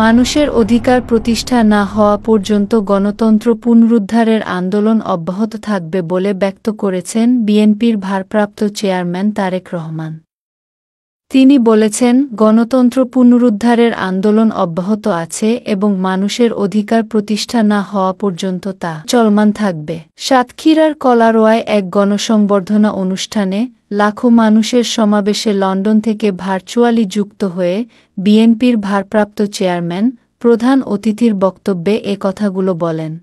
মানুষের অধিকার প্রতিষ্ঠা না হওয়া পর্যন্ত গণতন্ত্র পুনরুদ্ধারের আন্দোলন অব্যাহত থাকবে বলে ব্যক্ত করেছেন বিএনপির ভারপ্রাপ্ত চেয়ারম্যান তারেক রহমান তিনি বলেছেন গণতন্ত্র পুনরুদ্ধারের আন্দোলন অব্যাহত আছে এবং মানুষের অধিকার প্রতিষ্ঠা না হওয়া পর্যন্ত তা চলমান থাকবে সাতক্ষীরার কলারোয়ায় এক গণসংবর্ধনা অনুষ্ঠানে লাখো মানুষের সমাবেশে লন্ডন থেকে ভার্চুয়ালি যুক্ত হয়ে বিএনপির ভারপ্রাপ্ত চেয়ারম্যান প্রধান অতিথির বক্তব্যে এ কথাগুলো বলেন